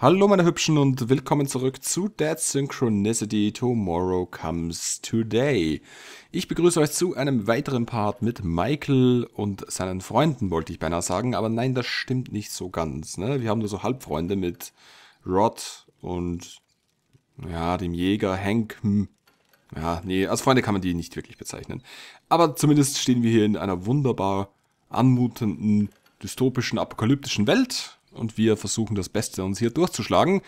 Hallo meine Hübschen und willkommen zurück zu Dead Synchronicity Tomorrow Comes Today. Ich begrüße euch zu einem weiteren Part mit Michael und seinen Freunden, wollte ich beinahe sagen, aber nein, das stimmt nicht so ganz. Ne? Wir haben nur so Halbfreunde mit Rod und ja, dem Jäger Hank. Hm. Ja, nee, als Freunde kann man die nicht wirklich bezeichnen. Aber zumindest stehen wir hier in einer wunderbar anmutenden, dystopischen, apokalyptischen Welt und wir versuchen das Beste uns hier durchzuschlagen.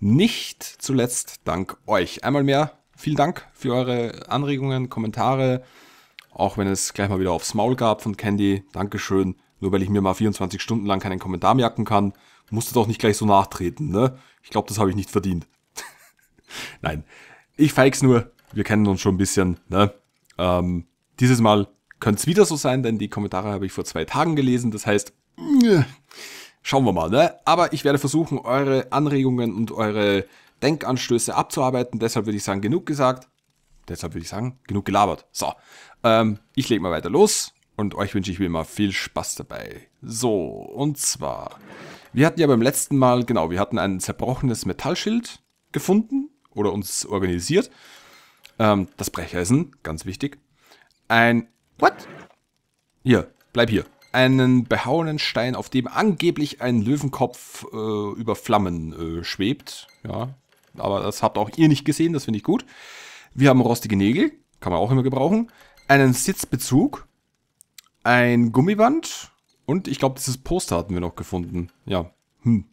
Nicht zuletzt dank euch. Einmal mehr vielen Dank für eure Anregungen, Kommentare, auch wenn es gleich mal wieder aufs Maul gab von Candy. Dankeschön. Nur weil ich mir mal 24 Stunden lang keinen Kommentar merken kann, musste doch nicht gleich so nachtreten, ne? Ich glaube, das habe ich nicht verdient. Nein, ich feig's nur. Wir kennen uns schon ein bisschen, ne? Ähm, dieses Mal könnte es wieder so sein, denn die Kommentare habe ich vor zwei Tagen gelesen. Das heißt, Schauen wir mal, ne? Aber ich werde versuchen, eure Anregungen und eure Denkanstöße abzuarbeiten. Deshalb würde ich sagen, genug gesagt. Deshalb würde ich sagen, genug gelabert. So, ähm, ich lege mal weiter los und euch wünsche ich wie immer viel Spaß dabei. So, und zwar, wir hatten ja beim letzten Mal, genau, wir hatten ein zerbrochenes Metallschild gefunden oder uns organisiert. Ähm, das Brecheisen, ganz wichtig. Ein, what? Hier, bleib hier einen behauenen Stein, auf dem angeblich ein Löwenkopf äh, über Flammen äh, schwebt. Ja, aber das habt auch ihr nicht gesehen, das finde ich gut. Wir haben rostige Nägel, kann man auch immer gebrauchen. Einen Sitzbezug, ein Gummiband und ich glaube, dieses Poster hatten wir noch gefunden. Ja, hm.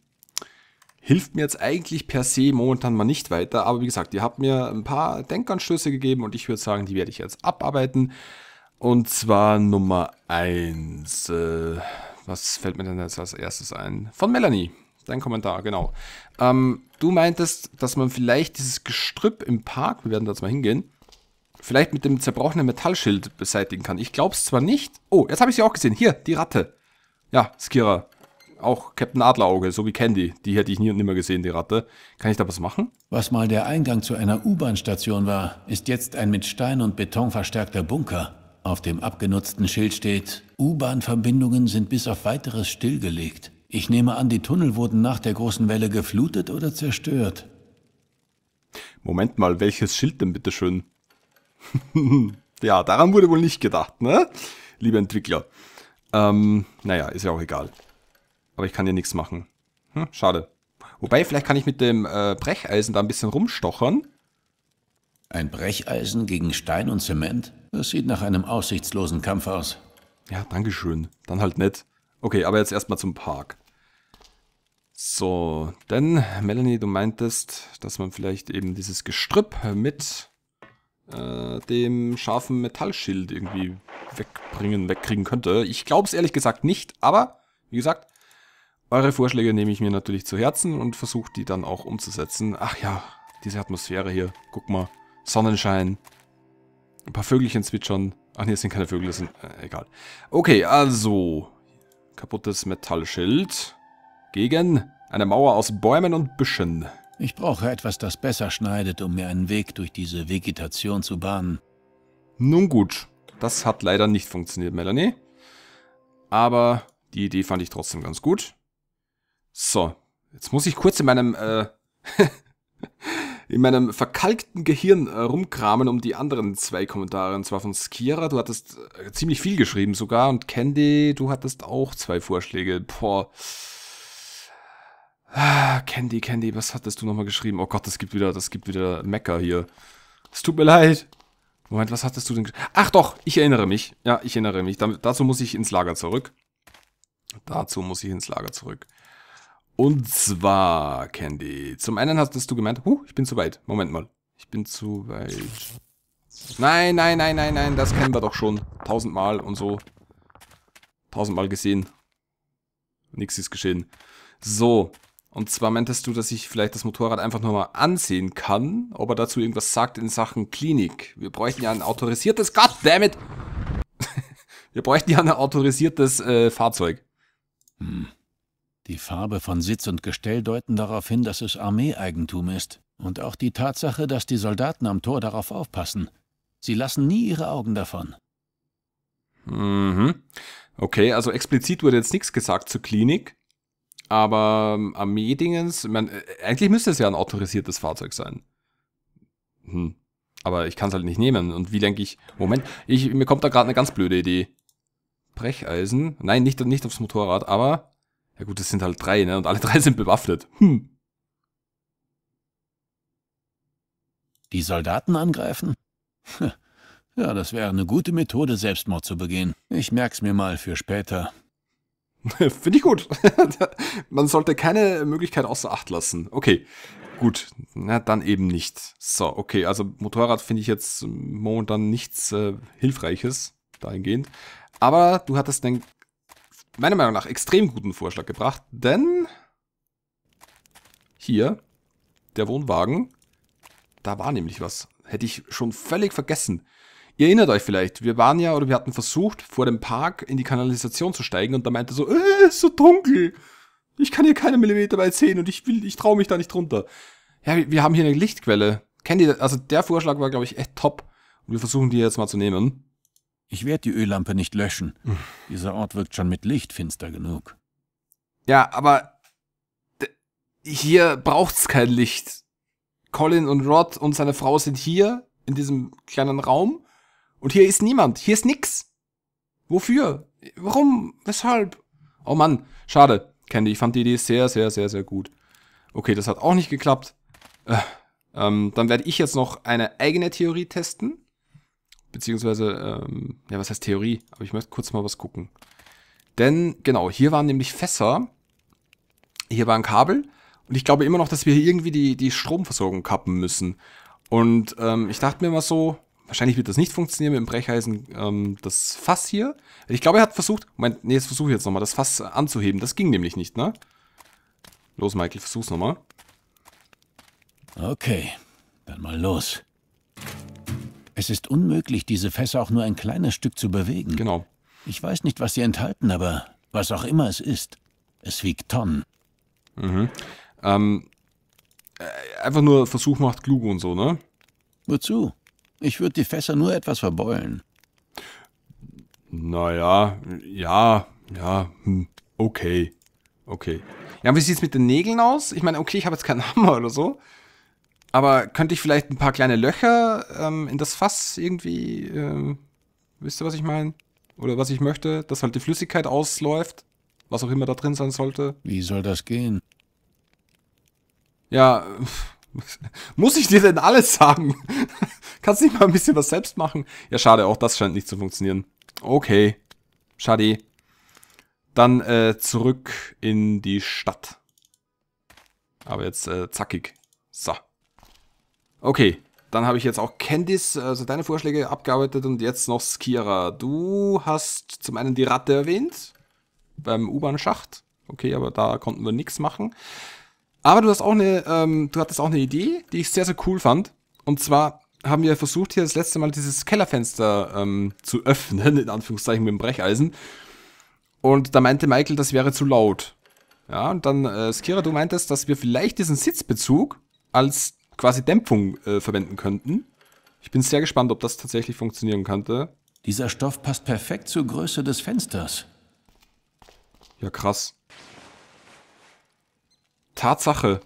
Hilft mir jetzt eigentlich per se momentan mal nicht weiter, aber wie gesagt, ihr habt mir ein paar Denkanstöße gegeben und ich würde sagen, die werde ich jetzt abarbeiten. Und zwar Nummer 1. Äh, was fällt mir denn jetzt als erstes ein? Von Melanie. Dein Kommentar, genau. Ähm, du meintest, dass man vielleicht dieses Gestrüpp im Park, wir werden da jetzt mal hingehen, vielleicht mit dem zerbrochenen Metallschild beseitigen kann. Ich glaube es zwar nicht. Oh, jetzt habe ich sie auch gesehen. Hier, die Ratte. Ja, Skira. Auch Captain Adlerauge, so wie Candy. Die hätte ich nie und nimmer gesehen, die Ratte. Kann ich da was machen? Was mal der Eingang zu einer U-Bahn-Station war, ist jetzt ein mit Stein und Beton verstärkter Bunker. Auf dem abgenutzten Schild steht, U-Bahn-Verbindungen sind bis auf weiteres stillgelegt. Ich nehme an, die Tunnel wurden nach der großen Welle geflutet oder zerstört. Moment mal, welches Schild denn bitte schön? ja, daran wurde wohl nicht gedacht, ne? Liebe Entwickler. Ähm, naja, ist ja auch egal. Aber ich kann hier nichts machen. Hm, schade. Wobei, vielleicht kann ich mit dem äh, Brecheisen da ein bisschen rumstochern. Ein Brecheisen gegen Stein und Zement? Das sieht nach einem aussichtslosen Kampf aus. Ja, danke schön. Dann halt nett. Okay, aber jetzt erstmal zum Park. So, denn Melanie, du meintest, dass man vielleicht eben dieses Gestrüpp mit äh, dem scharfen Metallschild irgendwie wegbringen, wegkriegen könnte. Ich glaube es ehrlich gesagt nicht, aber wie gesagt, eure Vorschläge nehme ich mir natürlich zu Herzen und versuche die dann auch umzusetzen. Ach ja, diese Atmosphäre hier, guck mal. Sonnenschein. Ein paar Vögelchen zwitschern. Ach nee, es sind keine Vögel, das sind... Äh, egal. Okay, also. Kaputtes Metallschild. Gegen eine Mauer aus Bäumen und Büschen. Ich brauche etwas, das besser schneidet, um mir einen Weg durch diese Vegetation zu bahnen. Nun gut. Das hat leider nicht funktioniert, Melanie. Aber die Idee fand ich trotzdem ganz gut. So. Jetzt muss ich kurz in meinem... Äh, in meinem verkalkten Gehirn äh, rumkramen um die anderen zwei Kommentare. Und zwar von Skira, du hattest äh, ziemlich viel geschrieben sogar. Und Candy, du hattest auch zwei Vorschläge. Boah. Ah, Candy, Candy, was hattest du nochmal geschrieben? Oh Gott, das gibt wieder, das gibt wieder Mecker hier. Es tut mir leid. Moment, was hattest du denn? geschrieben? Ach doch, ich erinnere mich. Ja, ich erinnere mich. Damit, dazu muss ich ins Lager zurück. Dazu muss ich ins Lager zurück. Und zwar, Candy, zum einen hast du gemeint, huh, ich bin zu weit. Moment mal, ich bin zu weit. Nein, nein, nein, nein, nein, das kennen wir doch schon. Tausendmal und so. Tausendmal gesehen. Nix ist geschehen. So, und zwar meintest du, dass ich vielleicht das Motorrad einfach nur mal ansehen kann, ob er dazu irgendwas sagt in Sachen Klinik. Wir bräuchten ja ein autorisiertes, goddammit! wir bräuchten ja ein autorisiertes äh, Fahrzeug. Hm. Die Farbe von Sitz und Gestell deuten darauf hin, dass es Armeeeigentum ist. Und auch die Tatsache, dass die Soldaten am Tor darauf aufpassen. Sie lassen nie ihre Augen davon. Mhm. Okay, also explizit wurde jetzt nichts gesagt zur Klinik. Aber ähm, Armeedingens, ich man, äh, eigentlich müsste es ja ein autorisiertes Fahrzeug sein. Hm. Aber ich kann es halt nicht nehmen. Und wie denke ich, Moment, ich, mir kommt da gerade eine ganz blöde Idee. Brecheisen? Nein, nicht, nicht aufs Motorrad, aber ja gut, es sind halt drei, ne? Und alle drei sind bewaffnet. Hm. Die Soldaten angreifen? Ja, das wäre eine gute Methode, Selbstmord zu begehen. Ich merk's mir mal für später. Finde ich gut. Man sollte keine Möglichkeit außer Acht lassen. Okay, gut. Na, dann eben nicht. So, okay. Also Motorrad finde ich jetzt momentan nichts äh, Hilfreiches dahingehend. Aber du hattest den meiner Meinung nach extrem guten Vorschlag gebracht, denn hier der Wohnwagen, da war nämlich was. Hätte ich schon völlig vergessen. Ihr erinnert euch vielleicht, wir waren ja oder wir hatten versucht, vor dem Park in die Kanalisation zu steigen und da meinte so, äh, ist so dunkel. Ich kann hier keine Millimeter weit sehen und ich will, ich traue mich da nicht runter. Ja, wir haben hier eine Lichtquelle. Kennt ihr, also der Vorschlag war, glaube ich, echt top. Und wir versuchen die jetzt mal zu nehmen. Ich werde die Öllampe nicht löschen. Dieser Ort wirkt schon mit Licht finster genug. Ja, aber hier braucht's kein Licht. Colin und Rod und seine Frau sind hier in diesem kleinen Raum und hier ist niemand. Hier ist nix. Wofür? Warum? Weshalb? Oh Mann, schade. Candy, ich fand die Idee sehr, sehr, sehr, sehr gut. Okay, das hat auch nicht geklappt. Äh, ähm, dann werde ich jetzt noch eine eigene Theorie testen beziehungsweise, ähm, ja, was heißt Theorie? Aber ich möchte kurz mal was gucken. Denn, genau, hier waren nämlich Fässer, hier waren Kabel und ich glaube immer noch, dass wir hier irgendwie die, die Stromversorgung kappen müssen. Und ähm, ich dachte mir mal so, wahrscheinlich wird das nicht funktionieren mit dem Brecheisen, ähm, das Fass hier. Ich glaube, er hat versucht, Moment, nee, jetzt versuche ich jetzt nochmal, das Fass anzuheben. Das ging nämlich nicht, ne? Los, Michael, versuch's nochmal. Okay, dann mal los. Es ist unmöglich, diese Fässer auch nur ein kleines Stück zu bewegen. Genau. Ich weiß nicht, was sie enthalten, aber was auch immer es ist, es wiegt Tonnen. Mhm. Ähm, äh, einfach nur Versuch macht klug und so, ne? Wozu? Ich würde die Fässer nur etwas verbeulen. Naja, ja, ja, hm, okay. Okay. Ja, wie sieht es mit den Nägeln aus? Ich meine, okay, ich habe jetzt keinen Hammer oder so. Aber könnte ich vielleicht ein paar kleine Löcher ähm, in das Fass irgendwie, ähm, wisst ihr, was ich meine? Oder was ich möchte? Dass halt die Flüssigkeit ausläuft, was auch immer da drin sein sollte. Wie soll das gehen? Ja, muss ich dir denn alles sagen? Kannst nicht mal ein bisschen was selbst machen? Ja, schade, auch das scheint nicht zu funktionieren. Okay, schade. Dann äh, zurück in die Stadt. Aber jetzt äh, zackig. So. Okay, dann habe ich jetzt auch Candice, also deine Vorschläge abgearbeitet und jetzt noch Skira. Du hast zum einen die Ratte erwähnt beim U-Bahn-Schacht. Okay, aber da konnten wir nichts machen. Aber du hast auch eine, ähm, du hattest auch eine Idee, die ich sehr, sehr cool fand. Und zwar haben wir versucht, hier das letzte Mal dieses Kellerfenster ähm, zu öffnen, in Anführungszeichen mit dem Brecheisen. Und da meinte Michael, das wäre zu laut. Ja, und dann, äh, Skira, du meintest, dass wir vielleicht diesen Sitzbezug als quasi Dämpfung äh, verwenden könnten. Ich bin sehr gespannt, ob das tatsächlich funktionieren könnte. Dieser Stoff passt perfekt zur Größe des Fensters. Ja, krass. Tatsache.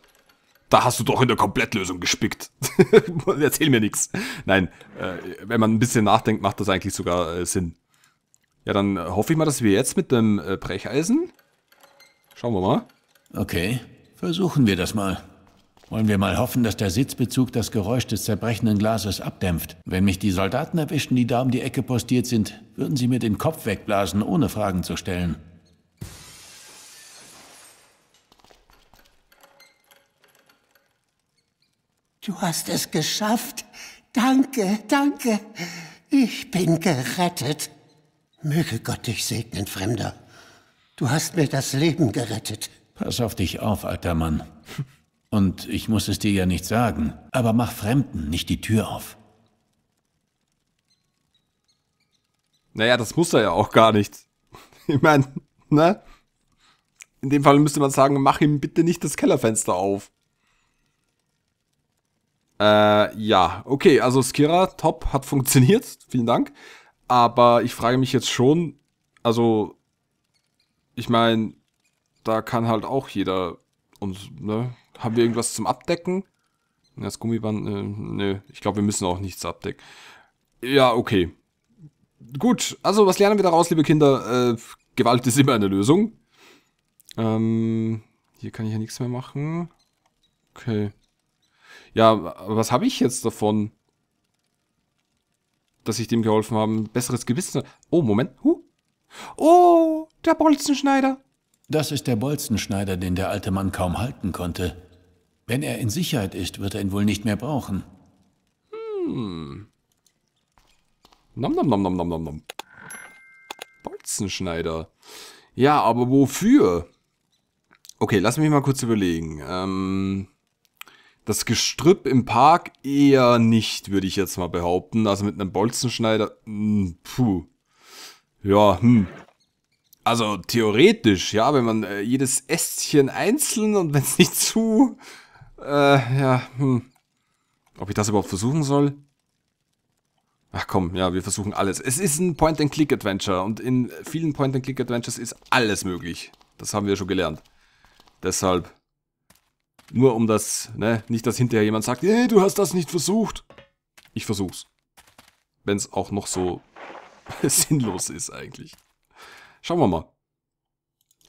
Da hast du doch in der Komplettlösung gespickt. Erzähl mir nichts. Nein, äh, wenn man ein bisschen nachdenkt, macht das eigentlich sogar äh, Sinn. Ja, dann hoffe ich mal, dass wir jetzt mit dem äh, Brecheisen... Schauen wir mal. Okay, versuchen wir das mal. Wollen wir mal hoffen, dass der Sitzbezug das Geräusch des zerbrechenden Glases abdämpft. Wenn mich die Soldaten erwischen, die da um die Ecke postiert sind, würden sie mir den Kopf wegblasen, ohne Fragen zu stellen. Du hast es geschafft. Danke, danke. Ich bin gerettet. Möge Gott dich segnen, Fremder. Du hast mir das Leben gerettet. Pass auf dich auf, alter Mann. Und ich muss es dir ja nicht sagen, aber mach Fremden nicht die Tür auf. Naja, das muss er ja auch gar nicht. Ich meine, ne? In dem Fall müsste man sagen, mach ihm bitte nicht das Kellerfenster auf. Äh, ja, okay, also Skira, top, hat funktioniert, vielen Dank. Aber ich frage mich jetzt schon, also, ich meine, da kann halt auch jeder und, ne? Haben wir irgendwas zum Abdecken? Das Gummiband, äh, nö. Ich glaube, wir müssen auch nichts abdecken. Ja, okay. Gut, also was lernen wir daraus, liebe Kinder? Äh, Gewalt ist immer eine Lösung. Ähm, hier kann ich ja nichts mehr machen. Okay. Ja, was habe ich jetzt davon? Dass ich dem geholfen habe. Besseres Gewissen. Oh, Moment. Huh. Oh, der Bolzenschneider. Das ist der Bolzenschneider, den der alte Mann kaum halten konnte. Wenn er in Sicherheit ist, wird er ihn wohl nicht mehr brauchen. Hm. Nom nom nom nom nom nom nom. Bolzenschneider. Ja, aber wofür? Okay, lass mich mal kurz überlegen. Ähm, das Gestrüpp im Park eher nicht, würde ich jetzt mal behaupten. Also mit einem Bolzenschneider, mh, hm, puh. Ja, hm. Also theoretisch, ja, wenn man äh, jedes Ästchen einzeln und wenn es nicht zu... Äh, ja, hm. Ob ich das überhaupt versuchen soll? Ach komm, ja, wir versuchen alles. Es ist ein Point-and-Click-Adventure und in vielen Point-and-Click-Adventures ist alles möglich. Das haben wir schon gelernt. Deshalb, nur um das, ne, nicht, dass hinterher jemand sagt, hey, du hast das nicht versucht. Ich versuch's. Wenn's auch noch so sinnlos ist eigentlich. Schauen wir mal.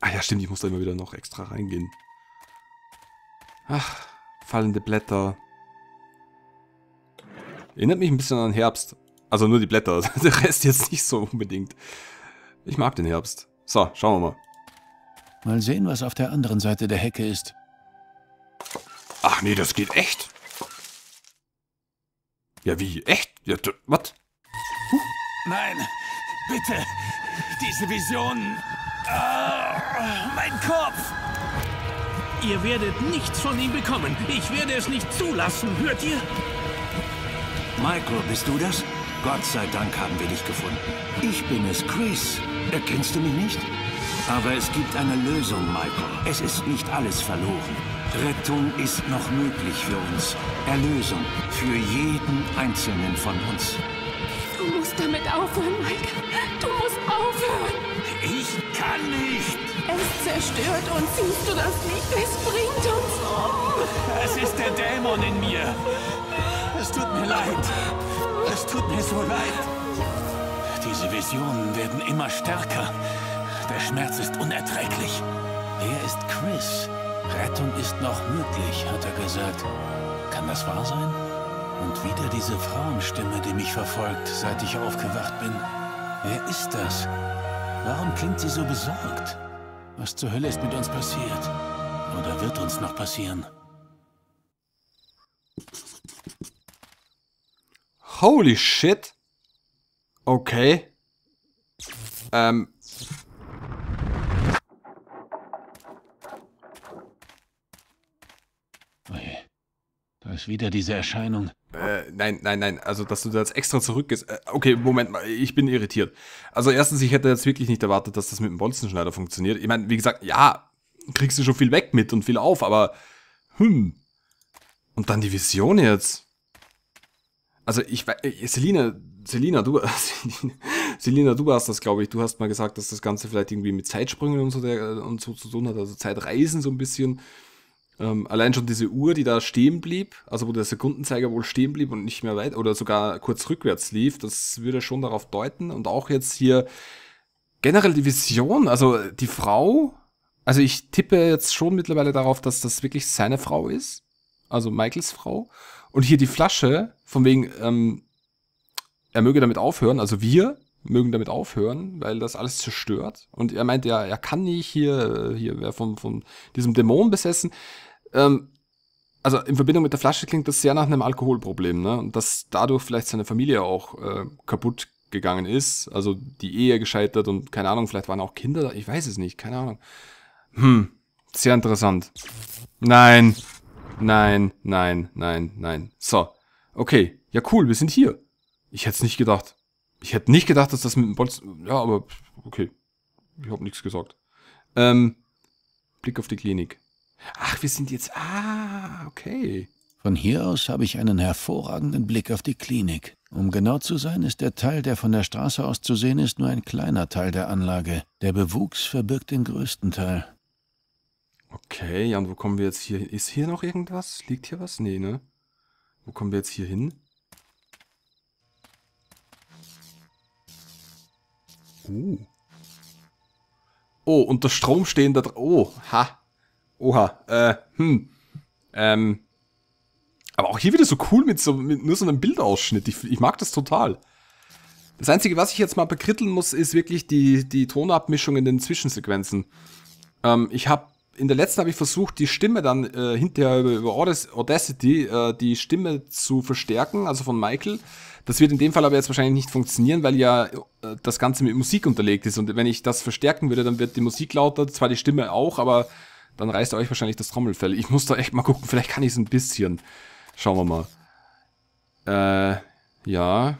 Ah ja, stimmt, ich muss da immer wieder noch extra reingehen. Ach, fallende Blätter. Erinnert mich ein bisschen an Herbst. Also nur die Blätter, der Rest jetzt nicht so unbedingt. Ich mag den Herbst. So, schauen wir mal. Mal sehen, was auf der anderen Seite der Hecke ist. Ach nee, das geht echt. Ja, wie? Echt? Ja, was? Huh? Nein, bitte, diese Visionen. Oh, ah, mein Kopf! Ihr werdet nichts von ihm bekommen. Ich werde es nicht zulassen, hört ihr? Michael, bist du das? Gott sei Dank haben wir dich gefunden. Ich bin es, Chris. Erkennst du mich nicht? Aber es gibt eine Lösung, Michael. Es ist nicht alles verloren. Rettung ist noch möglich für uns. Erlösung für jeden Einzelnen von uns aufhören, Mike. Du musst aufhören. Ich kann nicht. Es zerstört uns. Siehst du das nicht? Es bringt uns um. Es ist der Dämon in mir. Es tut mir leid. Es tut mir so leid. Diese Visionen werden immer stärker. Der Schmerz ist unerträglich. Er ist Chris? Rettung ist noch möglich, hat er gesagt. Kann das wahr sein? Und wieder diese Frauenstimme, die mich verfolgt, seit ich aufgewacht bin. Wer ist das? Warum klingt sie so besorgt? Was zur Hölle ist mit uns passiert? Oder wird uns noch passieren? Holy shit. Okay. Ähm. Okay. Da ist wieder diese Erscheinung. Äh, nein, nein, nein. Also, dass du da jetzt extra zurückgehst. Äh, okay, Moment mal, ich bin irritiert. Also, erstens, ich hätte jetzt wirklich nicht erwartet, dass das mit dem Bolzenschneider funktioniert. Ich meine, wie gesagt, ja, kriegst du schon viel weg mit und viel auf, aber hm. Und dann die Vision jetzt. Also, ich weiß, äh, Selina, Selina, du, Selina, du warst das, glaube ich. Du hast mal gesagt, dass das Ganze vielleicht irgendwie mit Zeitsprüngen und so, der, äh, und so zu tun hat, also Zeitreisen so ein bisschen. Ähm, allein schon diese Uhr, die da stehen blieb, also wo der Sekundenzeiger wohl stehen blieb und nicht mehr weit oder sogar kurz rückwärts lief, das würde schon darauf deuten. Und auch jetzt hier generell die Vision, also die Frau, also ich tippe jetzt schon mittlerweile darauf, dass das wirklich seine Frau ist, also Michaels Frau. Und hier die Flasche, von wegen, ähm, er möge damit aufhören, also wir mögen damit aufhören, weil das alles zerstört. Und er meint ja, er kann nicht hier, äh, hier wäre von, von diesem Dämon besessen ähm, also in Verbindung mit der Flasche klingt das sehr nach einem Alkoholproblem, ne? Und dass dadurch vielleicht seine Familie auch äh, kaputt gegangen ist, also die Ehe gescheitert und keine Ahnung, vielleicht waren auch Kinder da, ich weiß es nicht, keine Ahnung. Hm, sehr interessant. Nein, nein, nein, nein, nein. So, okay, ja cool, wir sind hier. Ich hätte es nicht gedacht. Ich hätte nicht gedacht, dass das mit dem Bolz... Ja, aber okay, ich habe nichts gesagt. Ähm, Blick auf die Klinik. Ach, wir sind jetzt... Ah, okay. Von hier aus habe ich einen hervorragenden Blick auf die Klinik. Um genau zu sein, ist der Teil, der von der Straße aus zu sehen ist, nur ein kleiner Teil der Anlage. Der Bewuchs verbirgt den größten Teil. Okay, Jan, wo kommen wir jetzt hier hin? Ist hier noch irgendwas? Liegt hier was? Nee, ne? Wo kommen wir jetzt hier hin? Uh. Oh, unter Strom stehen da... Oh, ha oha, äh, hm. Ähm, aber auch hier wieder so cool mit so mit nur so einem Bildausschnitt. Ich, ich mag das total. Das Einzige, was ich jetzt mal bekritteln muss, ist wirklich die, die Tonabmischung in den Zwischensequenzen. Ähm, ich habe in der letzten habe ich versucht, die Stimme dann äh, hinterher über, über Audacity äh, die Stimme zu verstärken, also von Michael. Das wird in dem Fall aber jetzt wahrscheinlich nicht funktionieren, weil ja äh, das Ganze mit Musik unterlegt ist. Und wenn ich das verstärken würde, dann wird die Musik lauter, zwar die Stimme auch, aber dann reißt ihr euch wahrscheinlich das Trommelfell. Ich muss da echt mal gucken, vielleicht kann ich es ein bisschen. Schauen wir mal. Äh, ja.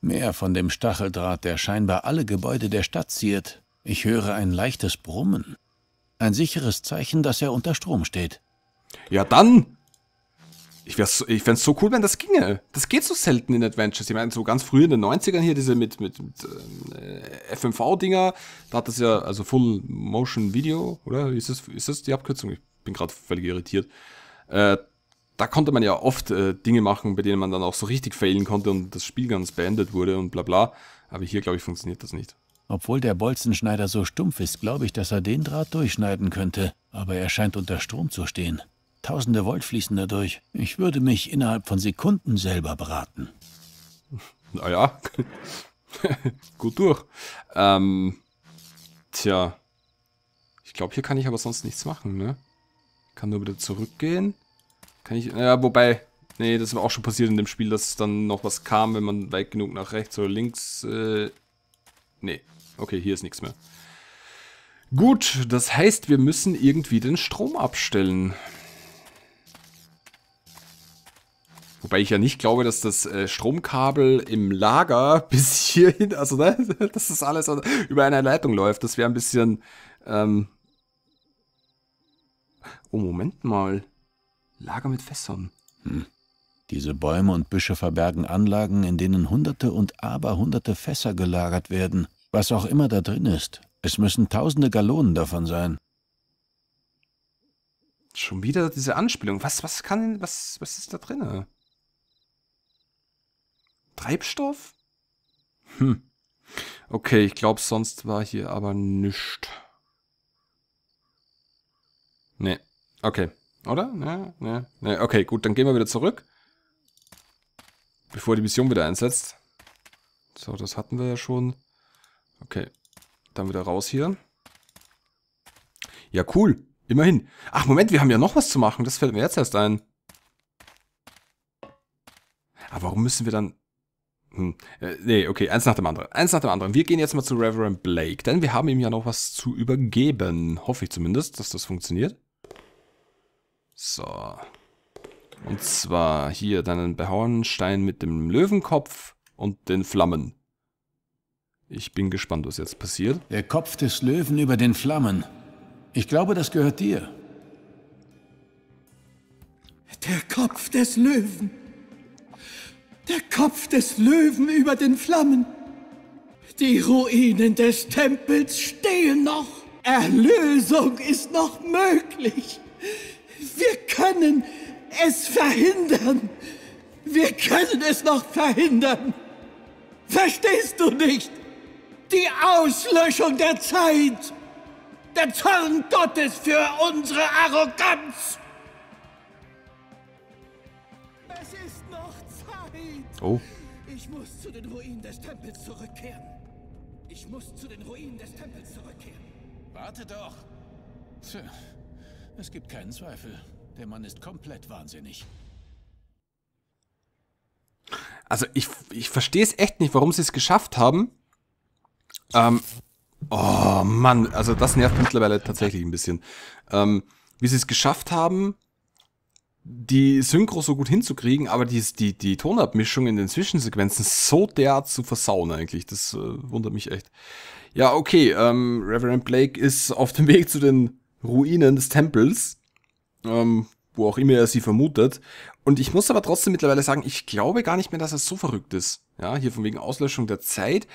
Mehr von dem Stacheldraht, der scheinbar alle Gebäude der Stadt ziert. Ich höre ein leichtes Brummen. Ein sicheres Zeichen, dass er unter Strom steht. Ja, dann! ich, wär's, ich fände es so cool, wenn das ginge. Das geht so selten in Adventures. Ich meine, so ganz früh in den 90ern hier, diese mit, mit, mit äh, FMV-Dinger, da hat das ja, also Full Motion Video, oder? Ist das, ist das die Abkürzung? Ich bin gerade völlig irritiert. Äh, da konnte man ja oft äh, Dinge machen, bei denen man dann auch so richtig failen konnte und das Spiel ganz beendet wurde und bla bla. Aber hier, glaube ich, funktioniert das nicht. Obwohl der Bolzenschneider so stumpf ist, glaube ich, dass er den Draht durchschneiden könnte. Aber er scheint unter Strom zu stehen. Tausende Volt fließen dadurch. Ich würde mich innerhalb von Sekunden selber beraten. Naja, gut durch. Ähm, tja, ich glaube, hier kann ich aber sonst nichts machen, ne? Kann nur wieder zurückgehen. Kann ich, naja, wobei, nee, das war auch schon passiert in dem Spiel, dass dann noch was kam, wenn man weit genug nach rechts oder links, äh, nee. Okay, hier ist nichts mehr. Gut, das heißt, wir müssen irgendwie den Strom abstellen. Wobei ich ja nicht glaube, dass das äh, Stromkabel im Lager bis hierhin, also ne, dass das alles über eine Leitung läuft. Das wäre ein bisschen. Ähm oh, Moment mal. Lager mit Fässern. Hm. Diese Bäume und Büsche verbergen Anlagen, in denen Hunderte und Aberhunderte Fässer gelagert werden. Was auch immer da drin ist. Es müssen tausende Gallonen davon sein. Schon wieder diese Anspielung. Was, was kann, was, was ist da drin? Treibstoff? Hm. Okay, ich glaube, sonst war hier aber nichts. Nee. Okay. Oder? Ne, ne, ne. Okay, gut, dann gehen wir wieder zurück. Bevor die Mission wieder einsetzt. So, das hatten wir ja schon. Okay. Dann wieder raus hier. Ja, cool. Immerhin. Ach, Moment, wir haben ja noch was zu machen. Das fällt mir jetzt erst ein. Aber warum müssen wir dann... Hm. Äh, nee, okay, eins nach dem anderen. Eins nach dem anderen. Wir gehen jetzt mal zu Reverend Blake, denn wir haben ihm ja noch was zu übergeben. Hoffe ich zumindest, dass das funktioniert. So. Und zwar hier deinen Behauenstein mit dem Löwenkopf und den Flammen. Ich bin gespannt, was jetzt passiert. Der Kopf des Löwen über den Flammen. Ich glaube, das gehört dir. Der Kopf des Löwen. Der Kopf des Löwen über den Flammen. Die Ruinen des Tempels stehen noch. Erlösung ist noch möglich. Wir können es verhindern. Wir können es noch verhindern. Verstehst du nicht? Die Auslöschung der Zeit. Der Zorn Gottes für unsere Arroganz. Oh. Ich muss zu den Ruinen des Tempels zurückkehren. Ich muss zu den Ruinen des Tempels zurückkehren. Warte doch. Tja, es gibt keinen Zweifel. Der Mann ist komplett wahnsinnig. Also ich, ich verstehe es echt nicht, warum sie es geschafft haben. Ähm, oh Mann, also das nervt mittlerweile tatsächlich ein bisschen. Ähm, wie sie es geschafft haben, die Synchro so gut hinzukriegen, aber die, die, die Tonabmischung in den Zwischensequenzen so derart zu versauen eigentlich. Das äh, wundert mich echt. Ja, okay, ähm, Reverend Blake ist auf dem Weg zu den Ruinen des Tempels, ähm, wo auch immer er sie vermutet. Und ich muss aber trotzdem mittlerweile sagen, ich glaube gar nicht mehr, dass er so verrückt ist. Ja, hier von wegen Auslöschung der Zeit.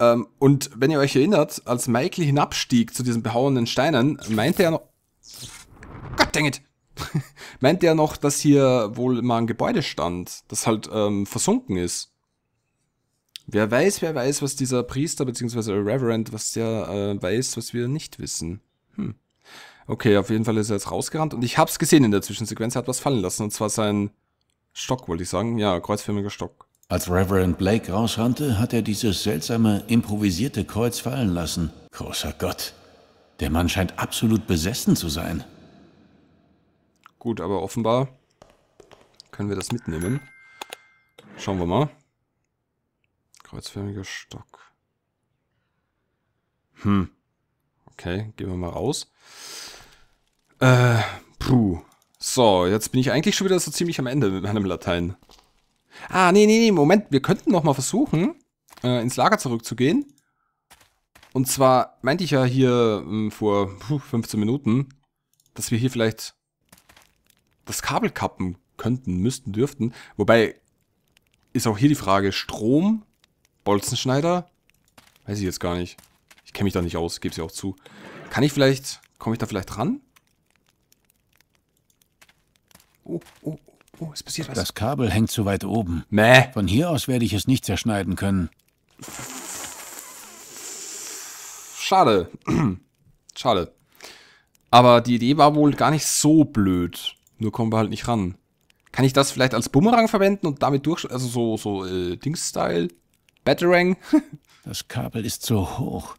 Ähm, und wenn ihr euch erinnert, als Michael hinabstieg zu diesen behauenen Steinen, meinte er noch... God dang it! Meint er noch, dass hier wohl mal ein Gebäude stand, das halt ähm, versunken ist. Wer weiß, wer weiß, was dieser Priester bzw. Reverend, was der äh, weiß, was wir nicht wissen. Hm. Okay, auf jeden Fall ist er jetzt rausgerannt und ich hab's gesehen in der Zwischensequenz, er hat was fallen lassen und zwar sein Stock, wollte ich sagen. Ja, kreuzförmiger Stock. Als Reverend Blake rausrannte, hat er dieses seltsame, improvisierte Kreuz fallen lassen. Großer Gott. Der Mann scheint absolut besessen zu sein. Gut, aber offenbar können wir das mitnehmen. Schauen wir mal. Kreuzförmiger Stock. Hm. Okay, gehen wir mal raus. Äh, puh. So, jetzt bin ich eigentlich schon wieder so ziemlich am Ende mit meinem Latein. Ah, nee, nee, nee, Moment. Wir könnten nochmal versuchen, äh, ins Lager zurückzugehen. Und zwar meinte ich ja hier mh, hm, vor puh, 15 Minuten, dass wir hier vielleicht das Kabel kappen könnten, müssten, dürften. Wobei ist auch hier die Frage, Strom, Bolzenschneider, weiß ich jetzt gar nicht. Ich kenne mich da nicht aus, gebe es ja auch zu. Kann ich vielleicht, komme ich da vielleicht ran? Oh, oh, oh, es passiert was. Das Kabel hängt zu weit oben. Mäh. Von hier aus werde ich es nicht zerschneiden können. Schade. Schade. Aber die Idee war wohl gar nicht so blöd. Nur kommen wir halt nicht ran. Kann ich das vielleicht als Bumerang verwenden und damit durch... Also so, so äh, Dings-Style? Batterang? das Kabel ist zu hoch.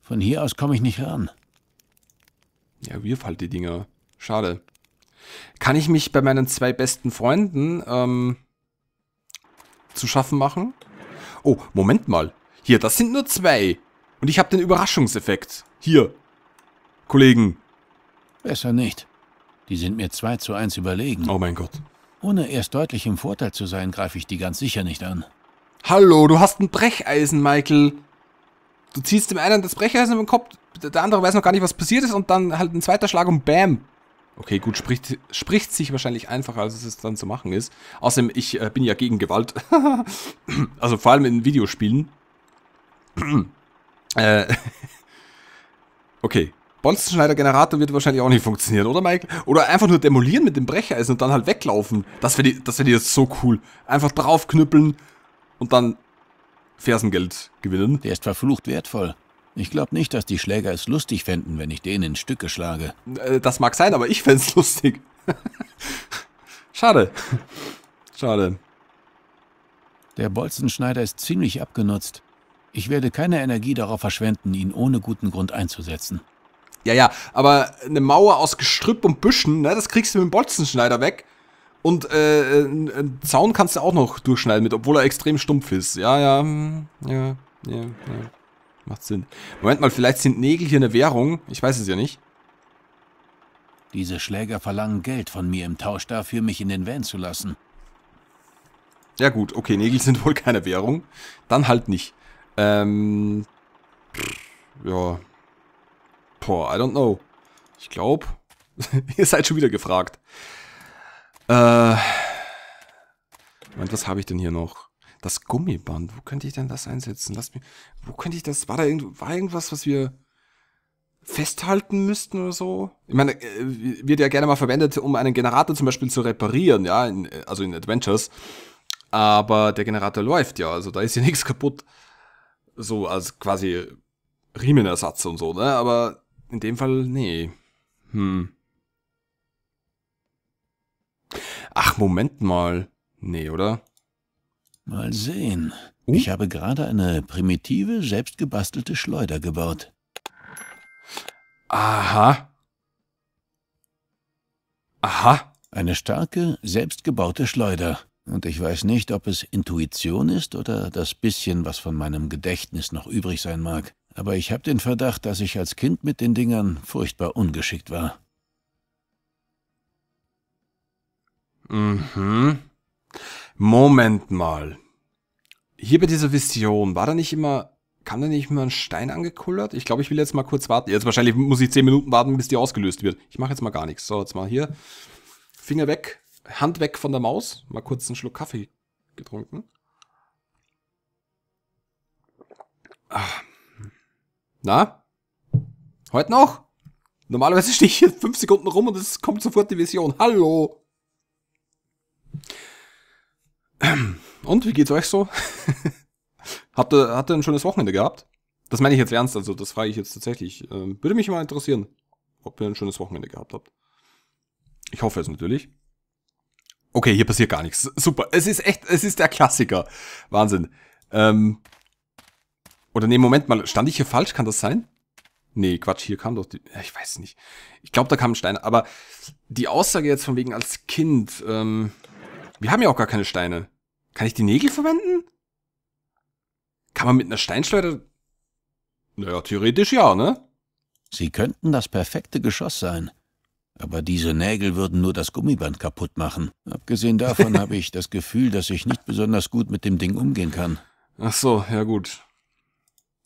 Von hier aus komme ich nicht ran. Ja, wirf halt die Dinger. Schade. Kann ich mich bei meinen zwei besten Freunden ähm, zu schaffen machen? Oh, Moment mal. Hier, das sind nur zwei. Und ich habe den Überraschungseffekt. Hier. Kollegen. Besser nicht. Die sind mir 2 zu 1 überlegen. Oh mein Gott. Ohne erst deutlich im Vorteil zu sein, greife ich die ganz sicher nicht an. Hallo, du hast ein Brecheisen, Michael. Du ziehst dem einen das Brecheisen im Kopf, der andere weiß noch gar nicht, was passiert ist und dann halt ein zweiter Schlag und bam. Okay, gut, spricht, spricht sich wahrscheinlich einfacher, als es dann zu machen ist. Außerdem, ich äh, bin ja gegen Gewalt. also vor allem in Videospielen. äh, okay, Bonzenschneider Generator wird wahrscheinlich auch nicht funktionieren, oder Michael? Oder einfach nur demolieren mit dem Brecheisen und dann halt weglaufen. Das wäre das wär jetzt so cool. Einfach draufknüppeln und dann Fersengeld gewinnen. Der ist verflucht wertvoll. Ich glaube nicht, dass die Schläger es lustig fänden, wenn ich den in Stücke schlage. Äh, das mag sein, aber ich fände es lustig. Schade. Schade. Der Bolzenschneider ist ziemlich abgenutzt. Ich werde keine Energie darauf verschwenden, ihn ohne guten Grund einzusetzen. Ja, ja, aber eine Mauer aus Gestrüpp und Büschen, ne, das kriegst du mit dem Bolzenschneider weg. Und äh, einen Zaun kannst du auch noch durchschneiden mit, obwohl er extrem stumpf ist. Ja, ja, hm, ja, ja, ja. Macht Sinn. Moment mal, vielleicht sind Nägel hier eine Währung. Ich weiß es ja nicht. Diese Schläger verlangen Geld von mir im Tausch dafür, mich in den Van zu lassen. Ja gut, okay, Nägel sind wohl keine Währung. Dann halt nicht. Ähm, ja, Boah, I don't know. Ich glaube, ihr seid schon wieder gefragt. Äh, Moment, was habe ich denn hier noch? Das Gummiband, wo könnte ich denn das einsetzen? Lass mich, wo könnte ich das, war da irgend, war irgendwas, was wir festhalten müssten oder so? Ich meine, äh, wird ja gerne mal verwendet, um einen Generator zum Beispiel zu reparieren, ja, in, äh, also in Adventures. Aber der Generator läuft ja, also da ist ja nichts kaputt. So als quasi Riemenersatz und so, ne? Aber in dem Fall, nee. Hm. Ach, Moment mal. Nee, oder? Mal sehen. Uh? Ich habe gerade eine primitive, selbstgebastelte Schleuder gebaut. Aha. Aha. Eine starke, selbstgebaute Schleuder. Und ich weiß nicht, ob es Intuition ist oder das bisschen, was von meinem Gedächtnis noch übrig sein mag aber ich habe den Verdacht, dass ich als Kind mit den Dingern furchtbar ungeschickt war. Mhm. Moment mal. Hier bei dieser Vision, war da nicht immer, kam da nicht immer ein Stein angekullert? Ich glaube, ich will jetzt mal kurz warten. Jetzt wahrscheinlich muss ich zehn Minuten warten, bis die ausgelöst wird. Ich mache jetzt mal gar nichts. So, jetzt mal hier. Finger weg, Hand weg von der Maus. Mal kurz einen Schluck Kaffee getrunken. Ah. Na? Heute noch? Normalerweise stehe ich hier fünf Sekunden rum und es kommt sofort die Vision. Hallo! Und wie geht's euch so? habt, ihr, habt ihr ein schönes Wochenende gehabt? Das meine ich jetzt ernst, also das frage ich jetzt tatsächlich. Ähm, würde mich mal interessieren, ob ihr ein schönes Wochenende gehabt habt. Ich hoffe es natürlich. Okay, hier passiert gar nichts. Super. Es ist echt, es ist der Klassiker. Wahnsinn. Ähm, oder nee, Moment mal, stand ich hier falsch? Kann das sein? Nee, Quatsch, hier kam doch die. Ich weiß nicht. Ich glaube, da kamen Steine. Aber die Aussage jetzt von wegen als Kind, ähm, wir haben ja auch gar keine Steine. Kann ich die Nägel verwenden? Kann man mit einer Steinschleuder. Naja, theoretisch ja, ne? Sie könnten das perfekte Geschoss sein. Aber diese Nägel würden nur das Gummiband kaputt machen. Abgesehen davon habe ich das Gefühl, dass ich nicht besonders gut mit dem Ding umgehen kann. Ach so, ja gut.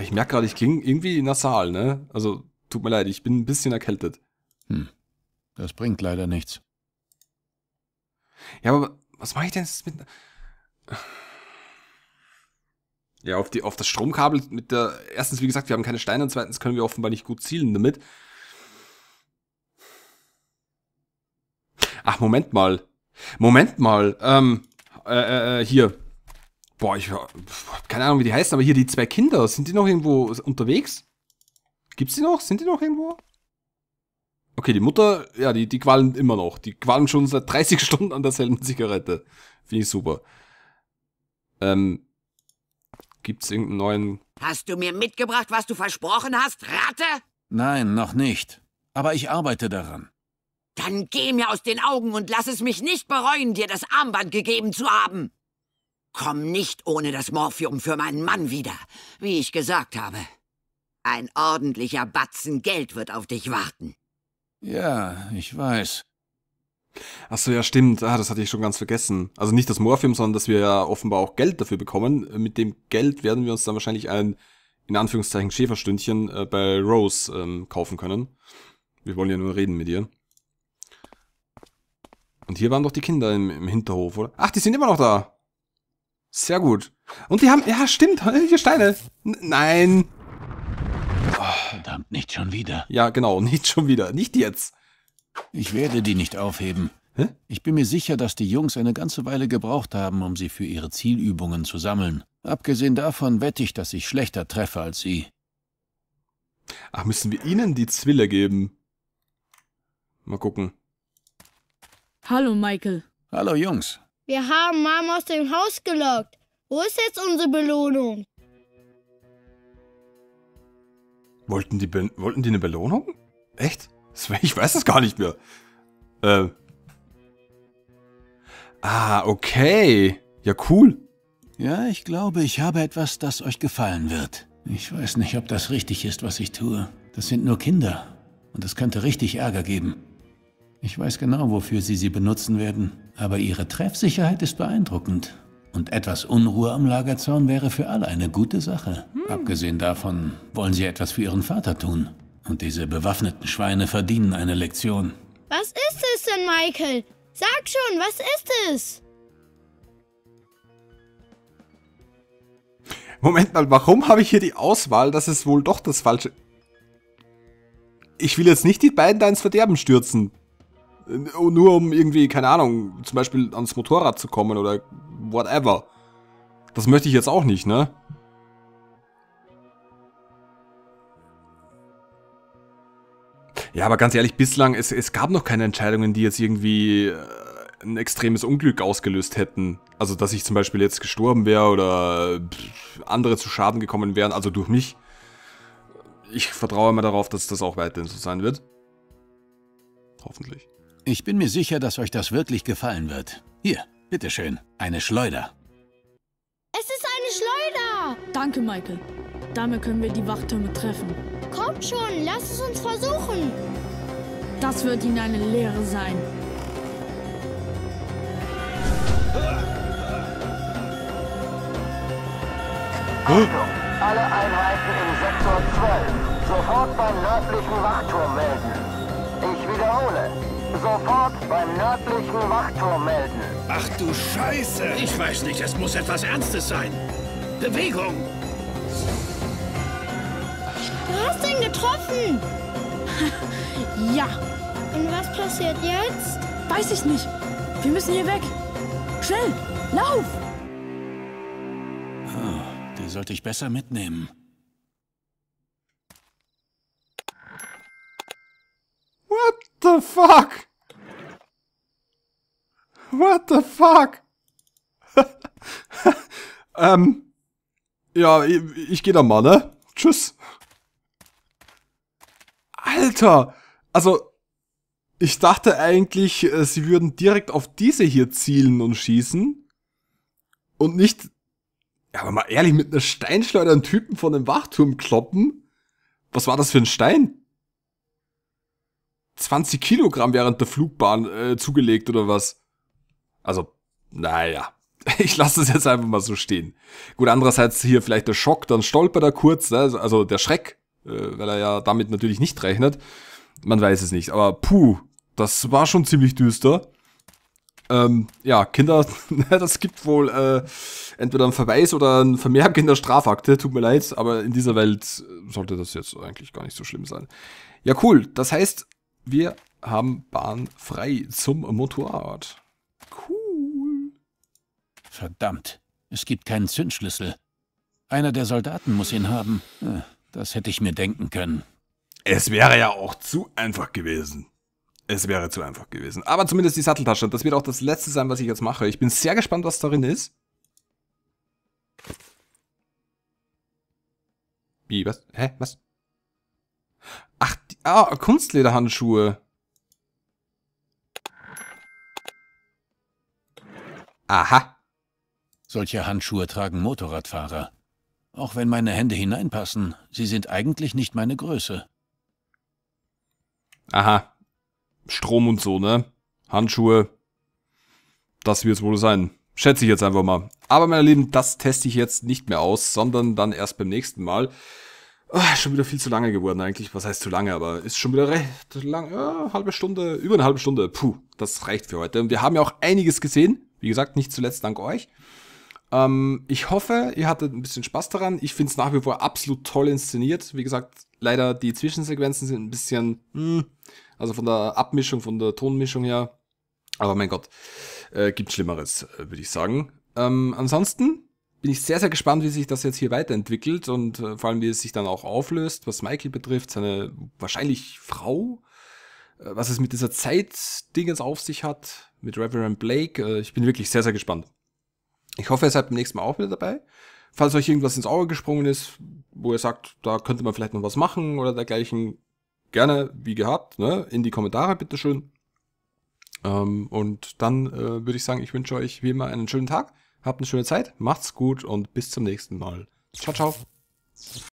Ich merke gerade, ich klinge irgendwie nasal, ne? Also tut mir leid, ich bin ein bisschen erkältet. Hm. Das bringt leider nichts. Ja, aber was mache ich denn jetzt mit. Ja, auf, die, auf das Stromkabel mit der. Erstens, wie gesagt, wir haben keine Steine und zweitens können wir offenbar nicht gut zielen damit. Ach, Moment mal. Moment mal. Ähm, äh, äh, äh hier boah, ich hab keine Ahnung, wie die heißen, aber hier die zwei Kinder, sind die noch irgendwo unterwegs? Gibt's die noch? Sind die noch irgendwo? Okay, die Mutter, ja, die, die qualen immer noch. Die qualen schon seit 30 Stunden an derselben Zigarette. Finde ich super. Ähm, gibt's irgendeinen neuen... Hast du mir mitgebracht, was du versprochen hast, Ratte? Nein, noch nicht. Aber ich arbeite daran. Dann geh mir aus den Augen und lass es mich nicht bereuen, dir das Armband gegeben zu haben komm nicht ohne das Morphium für meinen Mann wieder, wie ich gesagt habe. Ein ordentlicher Batzen Geld wird auf dich warten. Ja, ich weiß. Achso, ja, stimmt. Ah, das hatte ich schon ganz vergessen. Also nicht das Morphium, sondern dass wir ja offenbar auch Geld dafür bekommen. Mit dem Geld werden wir uns dann wahrscheinlich ein, in Anführungszeichen, Schäferstündchen äh, bei Rose ähm, kaufen können. Wir wollen ja nur reden mit ihr. Und hier waren doch die Kinder im, im Hinterhof, oder? Ach, die sind immer noch da! Sehr gut. Und die haben, ja stimmt, hier Steine. N nein. Oh. Verdammt, nicht schon wieder. Ja, genau, nicht schon wieder. Nicht jetzt. Ich werde die nicht aufheben. Hä? Ich bin mir sicher, dass die Jungs eine ganze Weile gebraucht haben, um sie für ihre Zielübungen zu sammeln. Abgesehen davon wette ich, dass ich schlechter treffe als sie. Ach, müssen wir ihnen die Zwille geben? Mal gucken. Hallo, Michael. Hallo, Jungs. Wir haben Mama aus dem Haus gelockt. Wo ist jetzt unsere Belohnung? Wollten die, Be wollten die eine Belohnung? Echt? Ich weiß es gar nicht mehr. Äh. Ah, okay. Ja, cool. Ja, ich glaube, ich habe etwas, das euch gefallen wird. Ich weiß nicht, ob das richtig ist, was ich tue. Das sind nur Kinder. Und es könnte richtig Ärger geben. Ich weiß genau, wofür Sie sie benutzen werden, aber Ihre Treffsicherheit ist beeindruckend. Und etwas Unruhe am Lagerzaun wäre für alle eine gute Sache. Hm. Abgesehen davon wollen Sie etwas für Ihren Vater tun. Und diese bewaffneten Schweine verdienen eine Lektion. Was ist es denn, Michael? Sag schon, was ist es? Moment mal, warum habe ich hier die Auswahl? Das ist wohl doch das Falsche. Ich will jetzt nicht die beiden da ins Verderben stürzen. Äh, nur um irgendwie, keine Ahnung, zum Beispiel ans Motorrad zu kommen oder whatever. Das möchte ich jetzt auch nicht, ne? Ja, aber ganz ehrlich, bislang, es, es gab noch keine Entscheidungen, die jetzt irgendwie äh, ein extremes Unglück ausgelöst hätten. Also, dass ich zum Beispiel jetzt gestorben wäre oder andere zu Schaden gekommen wären, also durch mich. Ich vertraue immer darauf, dass das auch weiterhin so sein wird. Hoffentlich. Ich bin mir sicher, dass euch das wirklich gefallen wird. Hier, bitteschön, eine Schleuder. Es ist eine Schleuder! Danke, Michael. Damit können wir die Wachtürme treffen. Kommt schon, lasst es uns versuchen. Das wird ihnen eine Lehre sein. Achtung, alle Einheiten im Sektor 12 sofort beim nördlichen Wachturm melden. Ich wiederhole, sofort beim nördlichen Wachturm melden. Ach du Scheiße! Ich weiß nicht, es muss etwas Ernstes sein. Bewegung! Du hast ihn getroffen! ja. Und was passiert jetzt? Weiß ich nicht. Wir müssen hier weg. Schnell, lauf! Oh, die sollte ich besser mitnehmen. the fuck? What the fuck? ähm, ja, ich, ich gehe dann mal, ne? Tschüss. Alter, also ich dachte eigentlich, äh, sie würden direkt auf diese hier zielen und schießen und nicht, ja, aber mal ehrlich, mit einer Steinschleuder einen Typen von dem Wachturm kloppen. Was war das für ein Stein? 20 Kilogramm während der Flugbahn äh, zugelegt oder was. Also, naja. Ich lasse es jetzt einfach mal so stehen. Gut, andererseits hier vielleicht der Schock, dann stolpert er kurz, ne? Also, also der Schreck, äh, weil er ja damit natürlich nicht rechnet. Man weiß es nicht, aber puh, das war schon ziemlich düster. Ähm, ja, Kinder, das gibt wohl äh, entweder einen Verweis oder einen Vermerk in der Strafakte. Tut mir leid, aber in dieser Welt sollte das jetzt eigentlich gar nicht so schlimm sein. Ja, cool. Das heißt, wir haben Bahn frei zum Motorrad. Cool. Verdammt, es gibt keinen Zündschlüssel. Einer der Soldaten muss ihn haben. Das hätte ich mir denken können. Es wäre ja auch zu einfach gewesen. Es wäre zu einfach gewesen. Aber zumindest die Satteltasche. Das wird auch das letzte sein, was ich jetzt mache. Ich bin sehr gespannt, was darin ist. Wie, was? Hä? Was? Ach, ah, Kunstlederhandschuhe. Aha. Solche Handschuhe tragen Motorradfahrer. Auch wenn meine Hände hineinpassen, sie sind eigentlich nicht meine Größe. Aha. Strom und so, ne? Handschuhe. Das wird es wohl sein. Schätze ich jetzt einfach mal. Aber meine Lieben, das teste ich jetzt nicht mehr aus, sondern dann erst beim nächsten Mal. Oh, schon wieder viel zu lange geworden eigentlich. Was heißt zu lange, aber ist schon wieder recht lang. Ja, halbe Stunde, über eine halbe Stunde. Puh, das reicht für heute. Und wir haben ja auch einiges gesehen. Wie gesagt, nicht zuletzt dank euch. Ähm, ich hoffe, ihr hattet ein bisschen Spaß daran. Ich finde es nach wie vor absolut toll inszeniert. Wie gesagt, leider die Zwischensequenzen sind ein bisschen, mh, hm, also von der Abmischung, von der Tonmischung her. Aber mein Gott, äh, gibt Schlimmeres, äh, würde ich sagen. Ähm, ansonsten bin ich sehr, sehr gespannt, wie sich das jetzt hier weiterentwickelt und äh, vor allem, wie es sich dann auch auflöst, was Michael betrifft, seine wahrscheinlich Frau, äh, was es mit dieser Zeit-Dingens auf sich hat, mit Reverend Blake. Äh, ich bin wirklich sehr, sehr gespannt. Ich hoffe, ihr seid beim nächsten Mal auch wieder dabei. Falls euch irgendwas ins Auge gesprungen ist, wo ihr sagt, da könnte man vielleicht noch was machen oder dergleichen, gerne, wie gehabt, ne, in die Kommentare bitteschön. Ähm, und dann äh, würde ich sagen, ich wünsche euch wie immer einen schönen Tag. Habt eine schöne Zeit, macht's gut und bis zum nächsten Mal. Ciao, ciao.